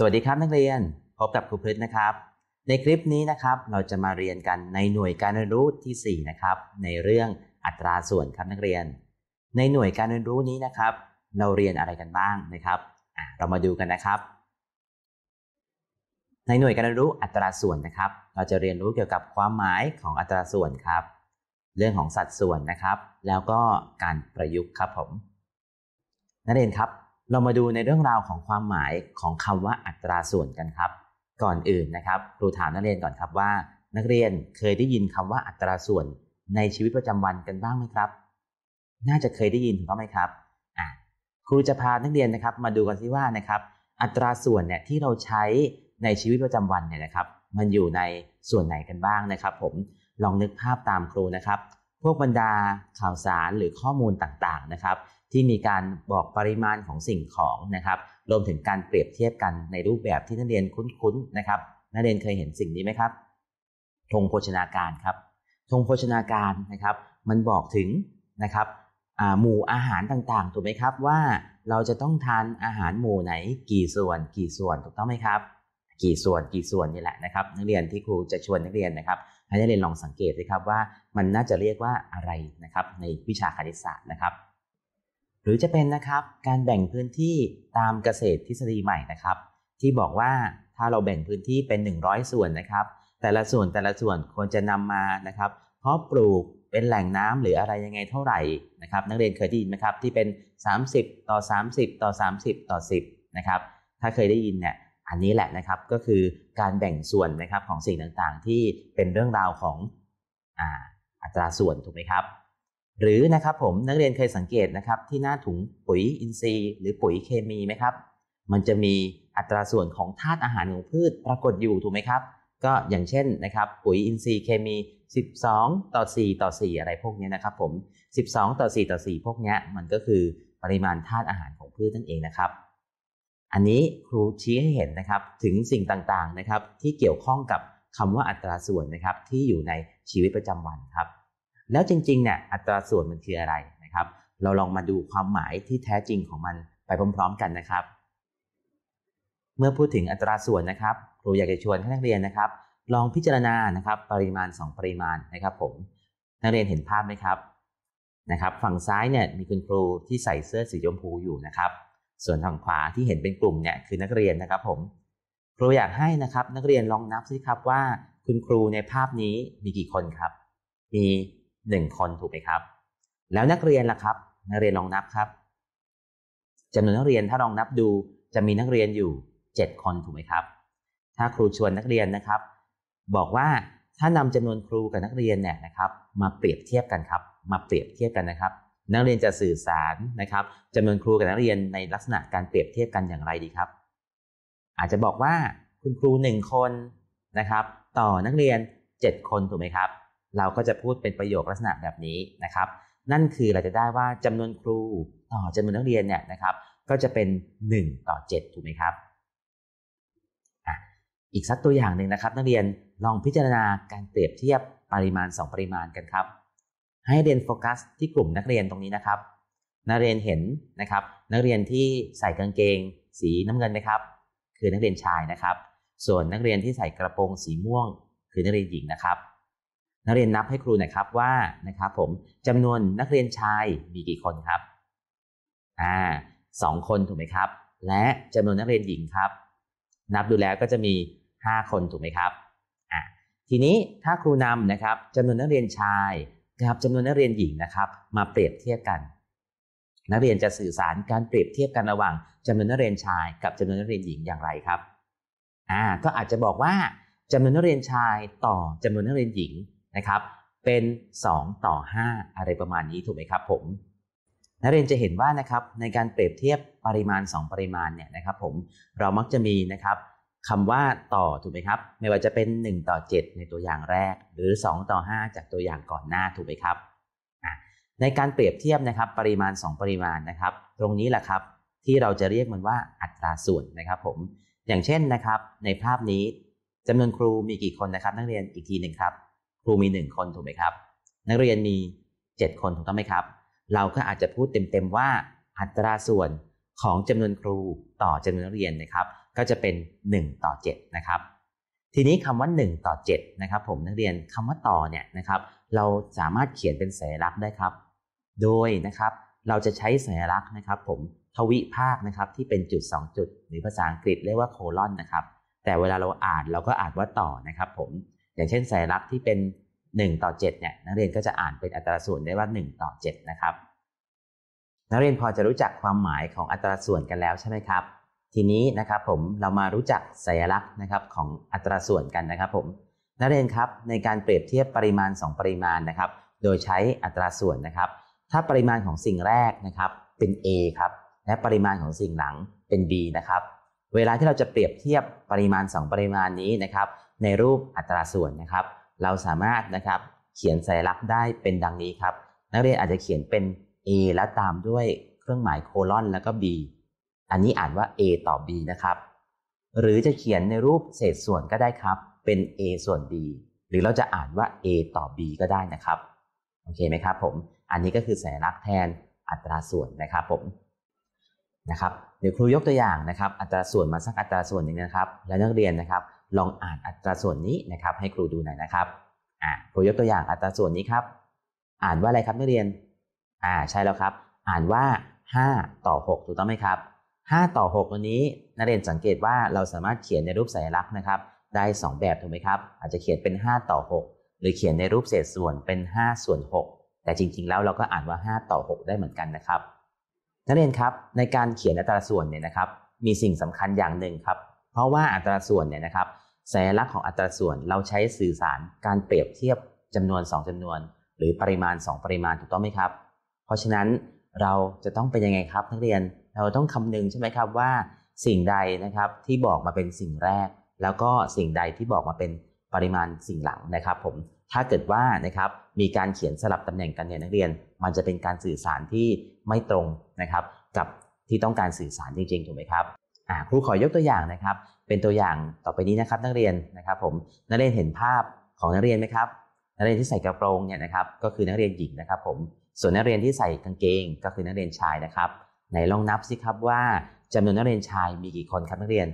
สวัสดีครับนักเรียนพบกับครูพฤษนะครับ ในคลิปนี้นะครับเราจะมาเรียนกันในหน่วยการเรียนรู้ที่ 4 นะครับ ในเรื่องอัตราส่วนครับนักเรียน ในหน่วยการเรียนรู้นี้นะครับ เราเรียนอะไรกันบ้างนะครับเรามาดูกันนะครับ ในหน่วยการเรียนรู้อัตราส่วนนะครับ เราจะเรียนรู้เกี่ยวกับความหมายของอัตราส่วนครับ เรื่องของสัดส่วนนะครับ แล้วก็การประยุกต์ครับผม นักเรียนครับเรามาดูในเรื่องราวของความหมายของคำว่าอัตราส่วนกันครับ ก่อนอื่นนะครับ ครูถามนักเรียนก่อนครับว่า นักเรียนเคยได้ยินคำว่าอัตราส่วนในชีวิตประจำวันกันบ้างไหมครับ น่าจะเคยได้ยินถูกต้องไหมครับครูจะพานักเรียนนะครับ มาดูกันซิว่านะครับ อัตราส่วนเนี่ยที่เราใช้ในชีวิตประจำวันเนี่ยนะครับ มันอยู่ในส่วนไหนกันบ้างนะครับ ผมลองนึกภาพตามครูนะครับ พวกบรรดา ข่าวสารหรือข้อมูลต่างๆ นะครับที่มีการบอกปริมาณของสิ่งของนะครับ รวมถึงการเปรียบเทียบกันในรูปแบบที่นักเรียนคุ้น ๆ นะครับ นักเรียนเคยเห็นสิ่งนี้ไหมครับ ธงโภชนาการครับ ธงโภชนาการนะครับ มันบอกถึงนะครับ หมู่อาหารต่าง ๆ ถูกไหมครับว่าเราจะต้องทานอาหารหมู่ไหน กี่ส่วนกี่ส่วนถูกต้องไหมครับ กี่ส่วนกี่ส่วนนี่แหละนะครับ นักเรียนที่ครูจะชวนนักเรียนนะครับให้นักเรียนลองสังเกตนยครับว่ามันน่าจะเรียกว่าอะไรนะครับ ในวิชาคณิตศาสตร์นะครับหรือจะเป็นนะครับการแบ่งพื้นที่ตามเกษตรทฤษฎีใหม่นะครับ ที่บอกว่าถ้าเราแบ่งพื้นที่เป็น 100 ส่วนนะครับ แต่ละส่วนแต่ละส่วนควรจะนำมานะครับเพาะปลูกเป็นแหล่งน้ำหรืออะไรยังไงเท่าไหร่นะครับ นักเรียนเคยได้ยินไหมครับที่เป็น 30 ต่อ 30 ต่อ 30 ต่อ10นะครับถ้าเคยได้ยินเนี่ยอันนี้แหละนะครับก็คือการแบ่งส่วนนะครับของสิ่งต่าง ๆ ที่เป็นเรื่องราวของอัตราส่วนถูกไหมครับหรือนะครับผมนักเรียนเคยสังเกตนะครับ ที่หน้าถุงปุ๋ยอินทรีย์ หรือปุ๋ยเคมีไหมครับ มันจะมีอัตราส่วนของธาตุอาหารของพืช ปรากฏอยู่ถูกไหมครับก็อย่างเช่นนะครับปุ๋ยอินทรีย์เคมี 12 ต่อ 4 ต่อ 4 อะไรพวกนี้นะครับผม12 ต่อ 4 ต่อ 4 พวกนี้มันก็คือปริมาณธาตุอาหารของพืชนั่นเองนะครับ อันนี้ครูชี้ให้เห็นนะครับถึงสิ่งต่างๆนะครับ ที่เกี่ยวข้องกับคำว่าอัตราส่วนนะครับที่อยู่ในชีวิตประจำวันครับแล้วจริงๆ เนี่ย อัตราส่วนมันคืออะไรนะครับ เราลองมาดูความหมายที่แท้จริงของมันไปพร้อมๆ กันนะครับ เมื่อพูดถึงอัตราส่วนนะครับครูอยากจะชวนให้นักเรียนนะครับ ลองพิจารณานะครับปริมาณ2ปริมาณนะครับ ผม นักเรียนเห็นภาพไหมครับ นะครับ ฝั่งซ้ายเนี่ย มีคุณครูที่ใส่เสื้อสีชมพูอยู่นะครับ ส่วนทางขวาที่เห็นเป็นกลุ่มเนี่ยคือนักเรียนนะครับ ผม ครูอยากให้นะครับ นักเรียนลองนับสิครับว่าคุณครูในภาพนี้มีกี่คนครับมีหนึ่งคนถูกไหมครับ แล้วนักเรียนล่ะครับ นักเรียนลองนับครับจำนวนนักเรียนถ้าลองนับดู จะมีนักเรียนอยู่ 7 คนถูกไหมครับ ถ้าครูชวนนักเรียนนะครับ บอกว่าถ้านำจำนวนครูกับนักเรียนเนี่ยนะครับ มาเปรียบเทียบกันครับ มาเปรียบเทียบกันนะครับ นักเรียนจะสื่อสารนะครับจำนวนครูกับนักเรียนในลักษณะการเปรียบเทียบกันอย่างไรดีครับ อาจจะบอกว่าคุณครู 1 คนนะครับ ต่อนักเรียน 7 คนถูกไหมครับเราก็จะพูดเป็นประโยคลักษณะแบบนี้นะครับ นั่นคือเราจะได้ว่าจำนวนครูต่อจำนวนนักเรียนเนี่ยนะครับ ก็จะเป็น1ต่อ7 ถูกไหมครับ อีกสักตัวอย่างหนึ่งนะครับ นักเรียนลองพิจารณาการเปรียบเทียบปริมาณ 2 ปริมาณกันครับ ให้เรียนโฟกัสที่กลุ่มนักเรียนตรงนี้นะครับ นักเรียนเห็นนะครับ นักเรียนที่ใส่กางเกงสีน้ำเงินนะครับ คือนักเรียนชายนะครับ ส่วนนักเรียนที่ใส่กระโปรงสีม่วง คือนักเรียนหญิงนะครับนักเรียนนับให้ครูหน่อยครับว่านะครับผมจำนวนนักเรียนชายมีกี่คนครับอ่าสองคนถูกไหมครับ และจำนวนนักเรียนหญิงครับ นับดูแล้วก็จะมี 5 คนถูกไหมครับอ่าทีนี้ถ้าครูนำนะครับจำนวนนักเรียนชายกับจำนวนนักเรียนหญิงนะครับ มาเปรียบเทียบกัน นักเรียนจะสื่อสารการเปรียบเทียบกันระหว่างจำนวนนักเรียนชายกับจำนวนนักเรียนหญิงอย่างไรครับอ่าก็อาจจะบอกว่าจำนวนนักเรียนชายต่อจำนวนนักเรียนหญิงนะครับ เป็น2ต่อ5 อะไรประมาณนี้ถูกไหมครับผมนักเรียนจะเห็นว่านะครับในการเปรียบเทียบปริมาณ 2 ปริมาณเนี่ยนะครับผมเรามักจะมีนะครับคำว่าต่อถูกไหมครับ ไม่ว่าจะเป็น1ต่อ7 ในตัวอย่างแรก หรือ2ต่อ5 จากตัวอย่างก่อนหน้าถูกไหมครับในการเปรียบเทียบนะครับปริมาณ 2 ปริมาณนะครับ ตรงนี้แหละครับที่เราจะเรียกมันว่าอัตราส่วนนะครับผมอย่างเช่นนะครับในภาพนี้จำนวนครูมีกี่คนนะครับนักเรียนอีกทีหนึ่งครับครูมี 1 คนถูกไหมครับ นักเรียนมี 7 คนถูกต้องไหมครับ เราก็อาจจะพูดเต็มๆว่าอัตราส่วนของจำนวนครูต่อจำนวนนักเรียนนะครับ ก็จะเป็น1ต่อ7นะครับทีนี้คำว่า1ต่อ7 นะครับผมนักเรียนคำว่าต่อเนี่ยนะครับ เราสามารถเขียนเป็นสัญลักษณ์ได้ครับ โดยนะครับเราจะใช้สัญลักษณ์นะครับ ผมทวิภาคนะครับที่เป็นจุด 2 จุด หรือภาษาอังกฤษเรียกว่าโคลอนนะครับ แต่เวลาเราอ่านเราก็อ่านว่าต่อนะครับ ผมอย่างเช่นสัญลักษณ์ที่เป็น1ต่อ7เนี่ยนักเรียนก็จะอ่านเป็นอัตราส่วนได้ว่า 1 ต่อ 7 นะครับนักเรียนพอจะรู้จักความหมายของอัตราส่วนกันแล้วใช่ไหมครับ ทีนี้นะครับผมเรามารู้จักสัญลักษณ์นะครับของอัตราส่วนกันนะครับผมนักเรียนครับในการเปรียบเทียบปริมาณ 2 ปริมาณนะครับ โดยใช้อัตราส่วนนะครับ ถ้าปริมาณของสิ่งแรกนะครับเป็น A ครับ และปริมาณของสิ่งหลังเป็น B นะครับ เวลาที่เราจะเปรียบเทียบปริมาณ 2 ปริมาณนี้นะครับในรูปอัตราส่วนนะครับ เราสามารถนะครับเขียนสัญลักษณ์ได้เป็นดังนี้ครับ นักเรียนอาจจะเขียนเป็น a และตามด้วยเครื่องหมายโคลอนแล้วก็ b อันนี้อ่านว่า a ต่อ b นะครับ หรือจะเขียนในรูปเศษส่วนก็ได้ครับเป็น a ส่วน b หรือเราจะอ่านว่า a ต่อ b ก็ได้นะครับโอเคไหมครับผมอันนี้ก็คือสัญลักษณ์แทนอัตราส่วนนะครับผมนะครับเดี๋ยวครูยกตัวอย่างนะครับ อัตราส่วนมาสักอัตราส่วนหนึ่งนะครับ แล้วนักเรียนนะครับลองอ่านอัตราส่วนนี้นะครับ ให้ครูดูหน่อยนะครับอ่าครูยกตัวอย่างอัตราส่วนนี้ครับ อ่านว่าอะไรครับนักเรียน อ่าใช่แล้วครับ อ่านว่า 5 ต่อ6ถูกต้องไหมครับ 5 ต่อ6วันนี้นักเรียนสังเกตว่าเราสามารถเขียนในรูปสัญลักษณ์นะครับ ได้ 2 แบบถูกไหมครับ อาจจะเขียนเป็น 5 ต่อ 6 หรือเขียนในรูปเศษส่วนเป็น5ส่วน6แต่จริงๆแล้วเราก็อ่านว่า 5 ต่อ 6 ได้เหมือนกันนะครับนักเรียนครับในการเขียนอัตราส่วนเนี่ยนะครับ มีสิ่งสำคัญอย่างหนึ่งครับราะว่าอัตราส่วนเนี่ยนะครับสัญลักษณ์ของอัตราส่วนเราใช้สื่อสารการเปรียบเทียบจำนวน 2 จำนวน หรือปริมาณ 2 ปริมาณถูกต้องไหมครับ เพราะฉะนั้นเราจะต้องเป็นยังไงครับนักเรียนเราต้องคำนึงใช่ไหมครับว่า สิ่งใดนะครับที่บอกมาเป็นสิ่งแรก แล้วก็สิ่งใดที่บอกมาเป็นปริมาณสิ่งหลังนะครับผมถ้าเกิดว่านะครับมีการเขียนสลับตำแหน่งกันเนี่ยนักเรียน มันจะเป็นการสื่อสารที่ไม่ตรงนะครับ กับที่ต้องการสื่อสารจริงๆถูกไหมครับครูขอยกตัวอย่างนะครับ เป็นตัวอย่างต่อไปนี้นะครับ นักเรียนนะครับ ผมนักเรียนเห็นภาพของนักเรียนไหมครับ นักเรียนที่ใส่กระโปรงเนี่ยนะครับก็คือนักเรียนหญิงนะครับผมส่วนนักเรียนที่ใส่กางเกงก็คือนักเรียนชายนะครับไหนลองนับสิครับว่า จำนวนนักเรียนชายมีกี่คนครับนักเรียน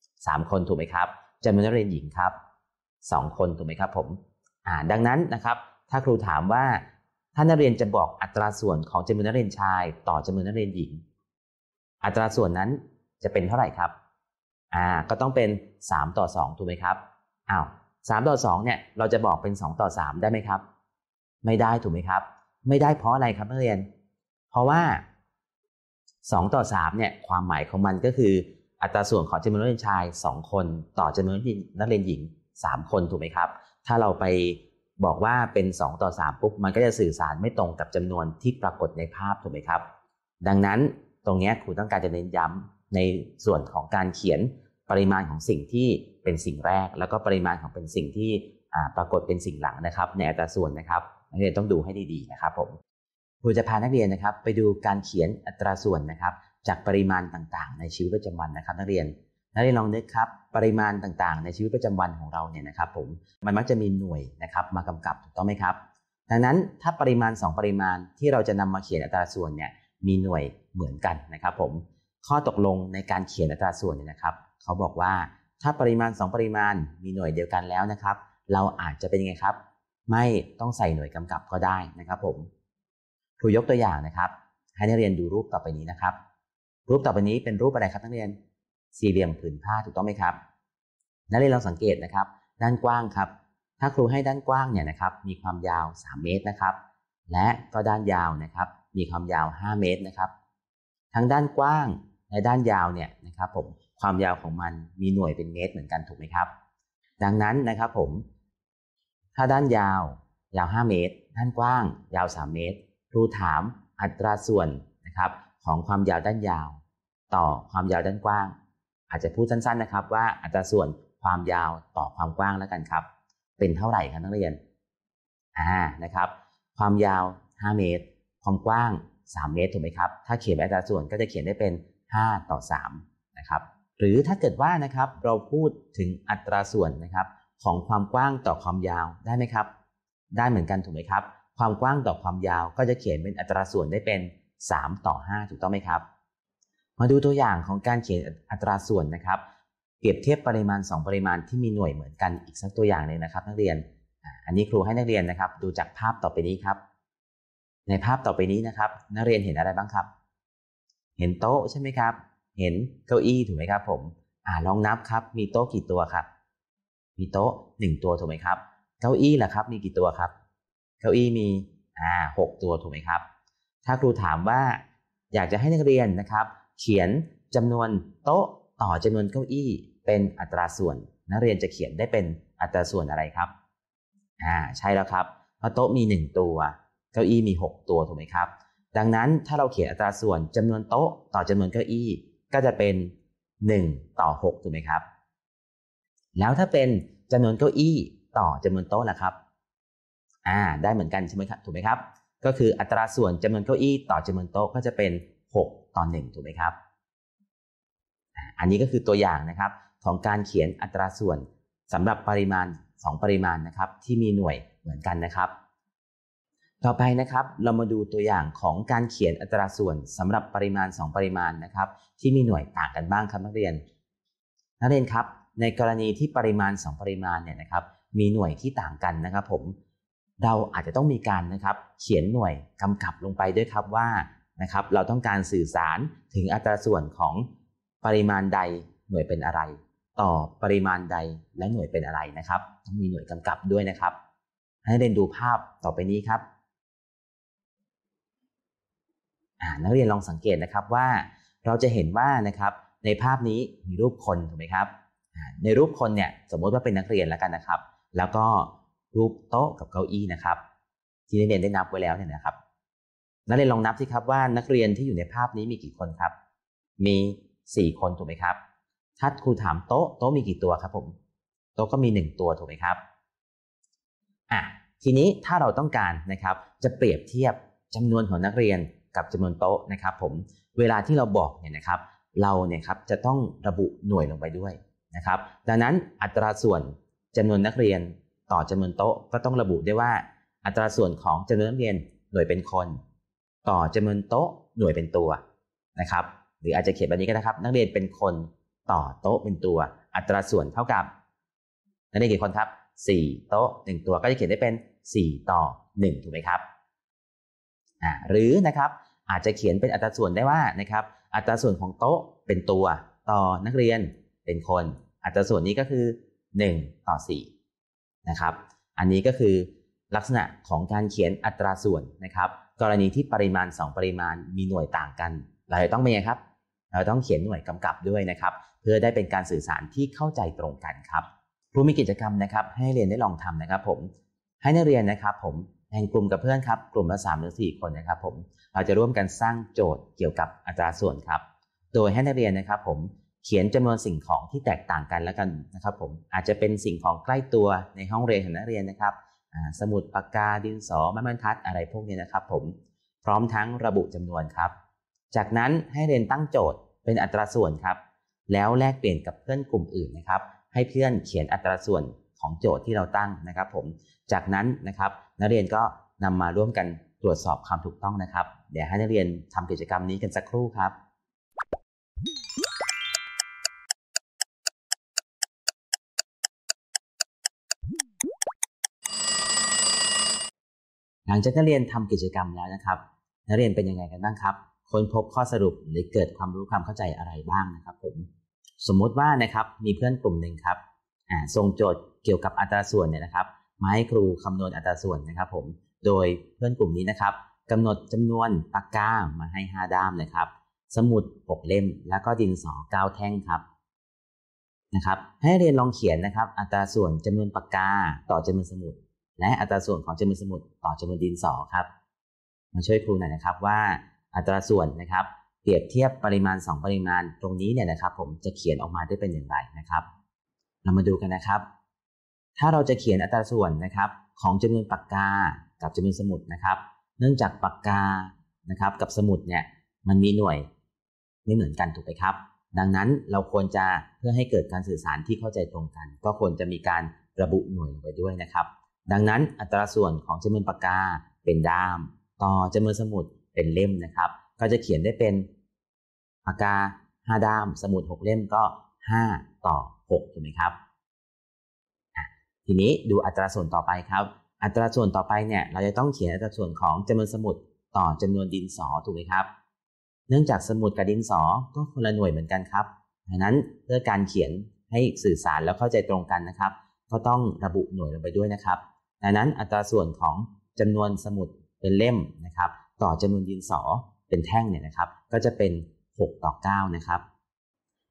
3คนถูกไหมครับจำนวนนักเรียนหญิงครับ2คนถูกไหมครับผมอ่าดังนั้นนะครับ ถ้าครูถามว่า ถ้านักเรียนจะบอกอัตราส่วนของจำนวนนักเรียนชาย ต่อจำนวนนักเรียนหญิง อัตราส่วนนั้นจะเป็นเท่าไหร่ครับ อ่า ก็ต้องเป็น3ต่อ 2 ถูกไหมครับ อ้าวสามต่อสองเนี่ย เราจะบอกเป็น 2 ต่อ 3 ได้ไหมครับ ไม่ได้ถูกไหมครับ ไม่ได้เพราะอะไรครับนักเรียน เพราะว่า 2 ต่อ3เนี่ยความหมายของมันก็คืออัตราส่วนของจำนวนนักเรียนชาย 2 คนต่อจำนวนนักเรียนหญิง3คนถูกไหมครับ ถ้าเราไปบอกว่าเป็น 2 ต่อ3ปุ๊บ มันก็จะสื่อสารไม่ตรงกับจำนวนที่ปรากฏในภาพถูกไหมครับ ดังนั้นตรงนี้ครูต้องการจะเน้นย้ำในส่วนของการเขียนปริมาณของสิ่งที่เป็นสิ่งแรก แล้วก็ปริมาณของเป็นสิ่งที่ปรากฏเป็นสิ่งหลังนะครับ ในอัตราส่วนนะครับ นักเรียนต้องดูให้ดีๆนะครับผมครูจะพานักเรียนนะครับ ไปดูการเขียนอัตราส่วนนะครับ จากปริมาณต่างๆในชีวิตประจำวันนะครับ นักเรียนนักเรียนลองนึกครับปริมาณต่างๆในชีวิตประจำวันของเราเนี่ยนะครับผมมันมักจะมีหน่วยนะครับมากำกับถูกต้องไหมครับ ดังนั้นถ้าปริมาณ 2 ปริมาณที่เราจะนำมาเขียนอัตราส่วนเนี่ยมีหน่วยเหมือนกันนะครับผมข้อตกลงในการเขียนอัตราส่วนเนี่ยนะครับ เขาบอกว่าถ้าปริมาณ 2 ปริมาณมีหน่วยเดียวกันแล้วนะครับ เราอาจจะเป็นยังไงครับ ไม่ต้องใส่หน่วยกำกับก็ได้นะครับ ผมครูยกตัวอย่างนะครับ ให้นักเรียนดูรูปต่อไปนี้นะครับ รูปต่อไปนี้เป็นรูปอะไรครับนักเรียนสี่เหลี่ยมผืนผ้าถูกต้องไหมครับนักเรียนลองสังเกตนะครับ ด้านกว้างครับ ถ้าครูให้ด้านกว้างเนี่ยนะครับ มีความยาว3เมตรนะครับ และก็ด้านยาวนะครับ มีความยาว5เมตรนะครับ ทั้งด้านกว้างในด้านยาวเนี่ยนะครับผมความยาวของมันมีหน่วยเป็นเมตรเหมือนกันถูกไหมครับ ดังนั้นนะครับผม ถ้าด้านยาว ยาว 5 เมตร ด้านกว้างยาว 3 เมตรครูถามอัตราส่วนนะครับ ของความยาวด้านยาว ต่อความยาวด้านกว้าง อาจจะพูดสั้น ๆนะครับว่าอัตราส่วนความยาวต่อความกว้างแล้วกันครับ เป็นเท่าไหร่ครับนักเรียนอ่านะครับ ความยาว 5 เมตรความกว้าง 3 เมตรถูกไหมครับ ถ้าเขียนอัตราส่วนก็จะเขียนได้เป็น5ต่อ3นะครับ หรือถ้าเกิดว่านะครับ เราพูดถึงอัตราส่วนนะครับ ของความกว้างต่อความยาวได้ไหมครับ ได้เหมือนกันถูกไหมครับ ความกว้างต่อความยาวก็จะเขียนเป็นอัตราส่วนได้เป็น3ต่อ5ถูกต้องไหมครับ มาดูตัวอย่างของการเขียนอัตราส่วนนะครับเปรียบเทียบปริมาณ 2 ปริมาณที่มีหน่วยเหมือนกันอีกสักตัวอย่างหนึ่งนะครับนักเรียนอันนี้ครูให้นักเรียนนะครับ ดูจากภาพต่อไปนี้ครับ ในภาพต่อไปนี้นะครับ นักเรียนเห็นอะไรบ้างครับเห็นโต๊ะใช่ไหมครับ เห็นเก้าอี้ถูกไหมครับผมอ่าลองนับครับ มีโต๊ะกี่ตัวครับ มีโต๊ะหนึ่งตัวถูกไหมครับ เก้าอี้ล่ะครับ มีกี่ตัวครับ เก้าอี้มีอ่าหกตัวถูกไหมครับ ถ้าครูถามว่าอยากจะให้นักเรียนนะครับ เขียนจำนวนโต๊ะต่อจำนวนเก้าอี้เป็นอัตราส่วน นักเรียนจะเขียนได้เป็นอัตราส่วนอะไรครับ อ่าใช่แล้วครับ เพราะโต๊ะมี 1 ตัวเก้าอี้มี 6 ตัวถูกไหมครับดังนั้นถ้าเราเขียนอัตราส่วนจำนวนโต๊ะต่อจำนวนเก้าอี้ก็จะเป็น1ต่อ6ถูกไหมครับ แล้วถ้าเป็นจำนวนเก้าอี้ต่อจำนวนโต๊ะล่ะครับอ่าได้เหมือนกันใช่ไหมครับถูกไหมครับ ก็คืออัตราส่วนจำนวนเก้าอี้ต่อจำนวนโต๊ะก็จะเป็น 6ต่อ1ถูกไหมครับอันนี้ก็คือตัวอย่างนะครับ ของการเขียนอัตราส่วน สำหรับปริมาณ 2 ปริมาณนะครับ ที่มีหน่วยเหมือนกันนะครับต่อไปนะครับเรามาดูตัวอย่างของการเขียนอัตราส่วนสำหรับปริมาณ 2 ปริมาณนะครับ ที่มีหน่วยต่างกันบ้างครับนักเรียน นักเรียนครับ ในกรณีที่ปริมาณ 2 ปริมาณเนี่ยนะครับ มีหน่วยที่ต่างกันนะครับ ผมเราอาจจะต้องมีการนะครับ เขียนหน่วยกำกับลงไปด้วยครับว่านะครับ เราต้องการสื่อสารถึงอัตราส่วนของปริมาณใดหน่วยเป็นอะไร ต่อปริมาณใดและหน่วยเป็นอะไรนะครับ ต้องมีหน่วยกำกับด้วยนะครับให้เรียนดูภาพต่อไปนี้ครับนักเรียนลองสังเกตนะครับว่าเราจะเห็นว่านะครับในภาพนี้มีรูปคนถูกไหมครับในรูปคนเนี่ยสมมติว่าเป็นนักเรียนแล้วกันนะครับ แล้วก็รูปโต๊ะกับเก้าอี้นะครับ ที่นักเรียนได้นับไว้แล้วเนี่ยนะครับนักเรียนลองนับสิครับ ว่านักเรียนที่อยู่ในภาพนี้มีกี่คนครับ มี 4 คนถูกไหมครับ ถ้าครูถามโต๊ะโต๊ะมีกี่ตัวครับผม โต๊ะก็มี1ตัวถูกไหมครับอ่ะทีนี้ถ้าเราต้องการนะครับ จะเปรียบเทียบจำนวนของนักเรียนกับจำนวนโต๊ะนะครับ ผมเวลาที่เราบอกเนี่ยนะครับ เราเนี่ยครับจะต้องระบุหน่วยลงไปด้วยนะครับ ดังนั้นอัตราส่วนจำนวนนักเรียนต่อจำนวนโต๊ะก็ต้องระบุได้ว่า อัตราส่วนของจำนวนนักเรียนหน่วยเป็นคน ต่อจำนวนโต๊ะหน่วยเป็นตัวนะครับ หรืออาจจะเขียนแบบนี้ก็ได้ครับ นักเรียนเป็นคนต่อโต๊ะเป็นตัว อัตราส่วนเท่ากับนักเรียนกี่คนครับ4โต๊ะ1ตัวก็จะเขียนได้เป็น4ต่อ1ถูกไหมครับนะหรือนะครับอาจจะเขียนเป็นอัตราส่วนได้ว่านะครับอัตราส่วนของโต๊ะเป็นตัวต่อนักเรียนเป็นคน อัตราส่วนนี้ก็คือ1ต่อ4นะครับอันนี้ก็คือลักษณะของการเขียนอัตราส่วนนะครับกรณีที่ปริมาณ 2 ปริมาณมีหน่วยต่างกัน เราจะต้องเป็นไงครับเราต้องเขียนหน่วยกำกับด้วยนะครับ เพื่อได้เป็นการสื่อสารที่เข้าใจตรงกันครับผรูมีกิจกรรมนะครับให้เรียนได้ลองทำนะครับผมให้นักเรียนนะครับผมแห่งกลุ่มกับเพื่อนครับ กลุ่มละสามหรือสี่คนนะครับ ผม เราจะร่วมกันสร้างโจทย์เกี่ยวกับ อัตราส่วนครับ โดยให้นักเรียนนะครับ ผมเขียนจำนวนสิ่งของที่แตกต่างกันแล้วกันนะครับ ผม อาจจะเป็นสิ่งของใกล้ตัวในห้องเรียนของนักเรียนนะครับ สมุดปากกาดินสอไม้บรรทัด อะไรพวกนี้นะครับ ผม พร้อมทั้งระบุจำนวนครับ จากนั้นให้เรียนตั้งโจทย์เป็นอัตราส่วนครับ แล้วแลกเปลี่ยนกับเพื่อนกลุ่มอื่นนะครับ ให้เพื่อนเขียนอัตราส่วนของโจทย์ที่เราตั้งนะครับ ผม จากนั้นนะครับนักเรียนก็นำมาร่วมกันตรวจสอบความถูกต้องนะครับ เดี๋ยวให้นักเรียนทำกิจกรรมนี้กันสักครู่ครับ หลังจากนักเรียนทำกิจกรรมแล้วนะครับ นักเรียนเป็นยังไงกันบ้างครับ ค้นพบข้อสรุปหรือเกิดความรู้ความเข้าใจอะไรบ้างนะครับผม สมมุติว่านะครับ มีเพื่อนกลุ่มหนึ่งครับส่งโจทย์เกี่ยวกับอัตราส่วนเนี่ยนะครับมาให้ครูคำนวณอัตราส่วนนะครับผม โดยเพื่อนกลุ่มนี้นะครับกำหนดจำนวนปากกามาให้5ด้ามเลยครับ สมุด6เล่ม แล้วก็ดินสอ9แท่งครับ นะครับ ให้เรียนลองเขียนนะครับ อัตราส่วนจำนวนปากกาต่อจำนวนสมุด และอัตราส่วนของจำนวนสมุด ต่อจำนวนดินสอครับ มาช่วยครูหน่อยนะครับว่าอัตราส่วนนะครับ เปรียบเทียบปริมาณ2ปริมาณตรงนี้เนี่ยนะครับ ผมจะเขียนออกมาได้เป็นอย่างไรนะครับ เรามาดูกันนะครับถ้าเราจะเขียนอัตราส่วนนะครับ ของจำนวนปากกากับจำนวนสมุดนะครับ เนื่องจากปากกานะครับ กับสมุดเนี่ย มันมีหน่วยไม่เหมือนกันถูกไหมครับ ดังนั้นเราควรจะเพื่อให้เกิดการสื่อสารที่เข้าใจตรงกันก็ควรจะมีการระบุหน่วยลงไปด้วยนะครับ ดังนั้นอัตราส่วนของจำนวนปากกาเป็นด้าม ต่อจำนวนสมุดเป็นเล่มนะครับ ก็จะเขียนได้เป็นปากกา5ด้าม สมุด6เล่มก็5ต่อ6ถูกไหมครับทีนี้ดูอัตราส่วนต่อไปครับ อัตราส่วนต่อไปเนี่ย เราจะต้องเขียนอัตราส่วนของจำนวนสมุดต่อจำนวนดินสอถูกไหมครับ เนื่องจากสมุดกับดินสอก็คนละหน่วยเหมือนกันครับ ดังนั้นเพื่อการเขียนให้สื่อสารแล้วเข้าใจตรงกันนะครับ ก็ต้องระบุหน่วยลงไปด้วยนะครับ ดังนั้นอัตราส่วนของจำนวนสมุดเป็นเล่มนะครับ ต่อจำนวนดินสอเป็นแท่งเนี่ยนะครับ ก็จะเป็น6ต่อ9นะครับ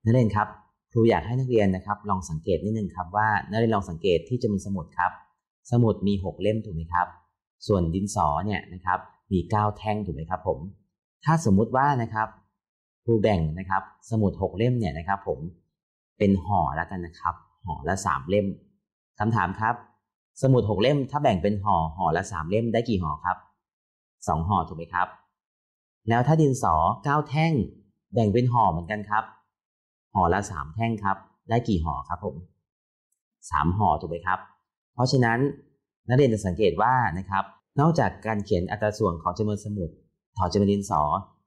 นั่นเองครับครูอยากให้นักเรียนนะครับ ลองสังเกตนิดนึงครับว่านักเรียนลองสังเกตที่จำนวนสมุดครับ สมุดมี 6 เล่มถูกไหมครับ ส่วนดินสอเนี่ยนะครับ มี9แท่งถูกไหมครับ ผม ถ้าสมมุติว่านะครับครูแบ่งนะครับ สมุด6เล่มเนี่ยนะครับ ผมเป็นห่อแล้วกันนะครับ ห่อละ 3เล่ม คำถามครับ สมุด6เล่มถ้าแบ่งเป็นห่อห่อละ3เล่มได้กี่ห่อครับ2ห่อถูกไหมครับ แล้วถ้าดินสอ9แท่งแบ่งเป็นห่อเหมือนกันครับห่อละสามแท่งครับ ได้กี่ห่อครับผมสามห่อถูกไหมครับ เพราะฉะนั้นนักเรียนจะสังเกตว่านะครับ นอกจากการเขียนอัตราส่วนของจำนวนสมุดถอดจำนวนดินสอ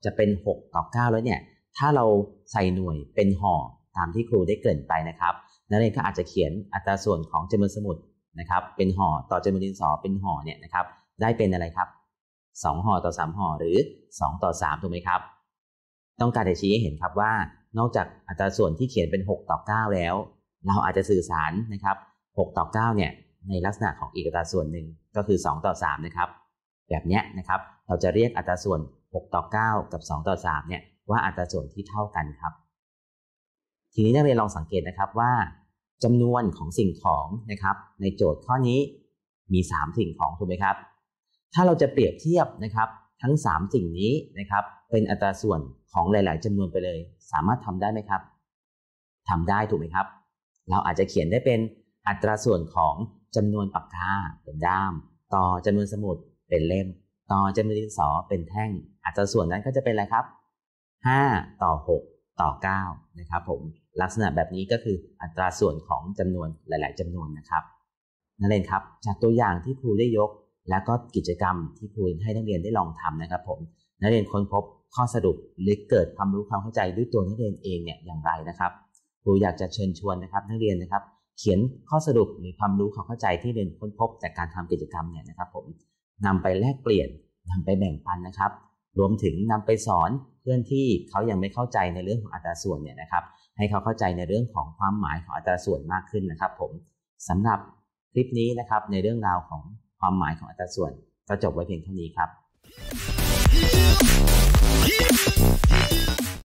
จะเป็น6ต่อ9แล้วเนี่ย ถ้าเราใส่หน่วยเป็นห่อตามที่ครูได้เกริ่นไปนะครับนักเรียนก็อาจจะเขียนอัตราส่วนของจำนวนสมุดนะครับ เป็นห่อต่อจำนวนดินสอเป็นห่อเนี่ยนะครับ ได้เป็นอะไรครับ2ห่อต่อ3ห่อหรือ2ต่อ3ถูกไหมครับ ต้องการจะชี้ให้เห็นครับว่านอกจากอัตราส่วนที่เขียนเป็น 6 ต่อ 9 แล้ว เราอาจจะสื่อสารนะครับ6ต่อ9เนี่ยในลักษณะของอีกอัตราส่วนหนึ่งก็คือ 2 ต่อ3 นะครับ แบบนี้นะครับเราจะเรียกอัตราส่วน6ต่อ 9 กับ 2 ต่อ3เนี่ยว่าอัตราส่วนที่เท่ากันครับ ทีนี้นักเรียนลองสังเกตนะครับว่าจำนวนของสิ่งของนะครับ ในโจทย์ข้อนี้มี 3สิ่งของถูกไหมครับ ถ้าเราจะเปรียบเทียบนะครับทั้ง3สิ่งนี้นะครับ เป็นอัตราส่วนของหลาย ๆ จำนวนไปเลย สามารถทำได้ไหมครับ ทำได้ถูกไหมครับ เราอาจจะเขียนได้เป็นอัตราส่วนของจำนวนปากกาเป็นด้าม ต่อจำนวนสมุด เป็นเล่ม ต่อจำนวนดินสอเป็นแท่ง อัตราส่วนนั้นก็จะเป็นอะไรครับ5ต่อ6ต่อ9นะครับผมลักษณะแบบนี้ก็คือ อัตราส่วนของจำนวนหลาย ๆ จำนวนนะครับ นั่นเองครับ จากตัวอย่างที่ครูได้ยกแล้วก็กิจกรรมที่ครูให้นักเรียนได้ลองทำนะครับผมนักเรียนค้นพบข้อสรุปหรือเกิดความรู้ความเข้าใจด้วยตัวนักเรียนเองเนี่ยอย่างไรนะครับครูอยากจะเชิญชวนนะครับนักเรียนนะครับ เขียนข้อสรุปหรือความรู้ความเข้าใจที่เรียนค้นพบ จากการทำกิจกรรมเนี่ยนะครับผมนำไปแลกเปลี่ยนนำไปแบ่งปันนะครับ รวมถึงนำไปสอนเพื่อนที่เขายังไม่เข้าใจในเรื่องของอัตราส่วนเนี่ยนะครับ ให้เขาเข้าใจในเรื่องของความหมายของอัตราส่วนมากขึ้นนะครับ ผม สำหรับคลิปนี้นะครับในเรื่องราวของความหมายของอัตราส่วนก็จบไว้เพียงเท่านี้ครับ